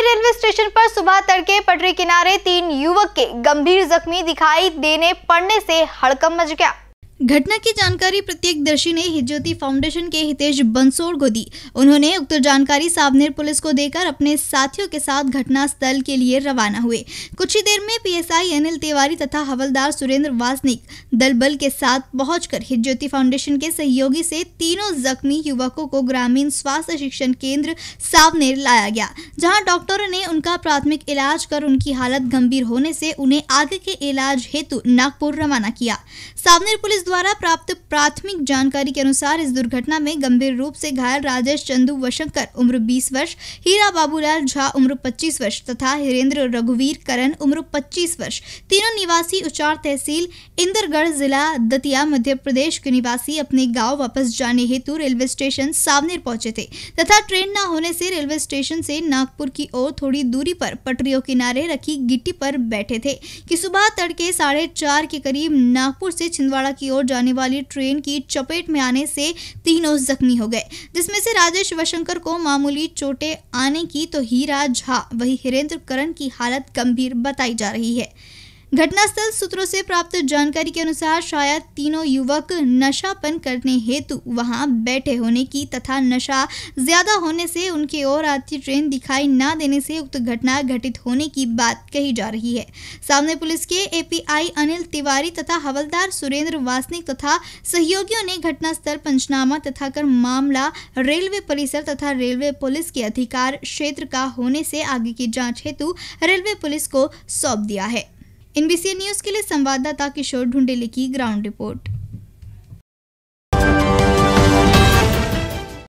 में railway station पर सुबह तड़के पटरी किनारे तीन युवक के गंभीर जख्मी दिखाई देने पड़ने से हड़कम मच गया घटना की जानकारी प्रत्येक दर्शी ने हिज्योति फाउंडेशन के हितेश बंसोड़ को दी उन्होंने उक्त जानकारी सावनेर पुलिस को देकर अपने साथियों के साथ घटना स्थल के लिए रवाना हुए कुछ ही देर में पीएसआई अनिल तिवारी तथा हवलदार सुरेंद्र वासनिक दल बल के साथ पहुंचकर हिज्योति फाउंडेशन के सहयोगी से तीनों जख्मी युवकों को ग्रामीण स्वास्थ्य शिक्षण केंद्र सावनेर लाया गया जहाँ डॉक्टरों ने उनका प्राथमिक इलाज कर उनकी हालत गंभीर होने से उन्हें आगे के इलाज हेतु नागपुर रवाना किया सावनेर पुलिस द्वारा प्राप्त प्राथमिक जानकारी के अनुसार इस दुर्घटना में गंभीर रूप से घायल राजेश चंदू वशंकर उम्र 20 वर्ष हीरा बाबूलाल झा उम्र 25 वर्ष तथा हिरेंद्र रघुवीर करण उम्र 25 वर्ष तीनों निवासी उचार तहसील इंदरगढ़ जिला दतिया मध्य प्रदेश के निवासी अपने गाँव वापस जाने हेतु रेलवे स्टेशन सावनेर पहुंचे थे तथा ट्रेन न होने से रेलवे स्टेशन से नागपुर की ओर थोड़ी दूरी पर पटरियों किनारे रखी गिट्टी पर बैठे थे कि सुबह तड़के साढ़े चार के करीब नागपुर से छिंदवाड़ा की ओर इंदौर जाने वाली ट्रेन की चपेट में आने से तीनों जख्मी हो गए जिसमें से राजेश वशंकर को मामूली चोटें आने की तो हीरा झा वही हिरेंद्र करण की हालत गंभीर बताई जा रही है घटनास्थल सूत्रों से प्राप्त जानकारी के अनुसार शायद तीनों युवक नशापन करने हेतु वहां बैठे होने की तथा नशा ज्यादा होने से उनके और आती ट्रेन दिखाई न देने से उक्त घटना घटित होने की बात कही जा रही है सामने पुलिस के एपीआई अनिल तिवारी तथा हवलदार सुरेंद्र वासनिक तथा सहयोगियों ने घटनास्थल पंचनामा तथा कर मामला रेलवे परिसर तथा रेलवे पुलिस के अधिकार क्षेत्र का होने से आगे की जाँच हेतु रेलवे पुलिस को सौंप दिया है एनबीसी न्यूज के लिए संवाददाता किशोर ढूंढेले की ग्राउंड रिपोर्ट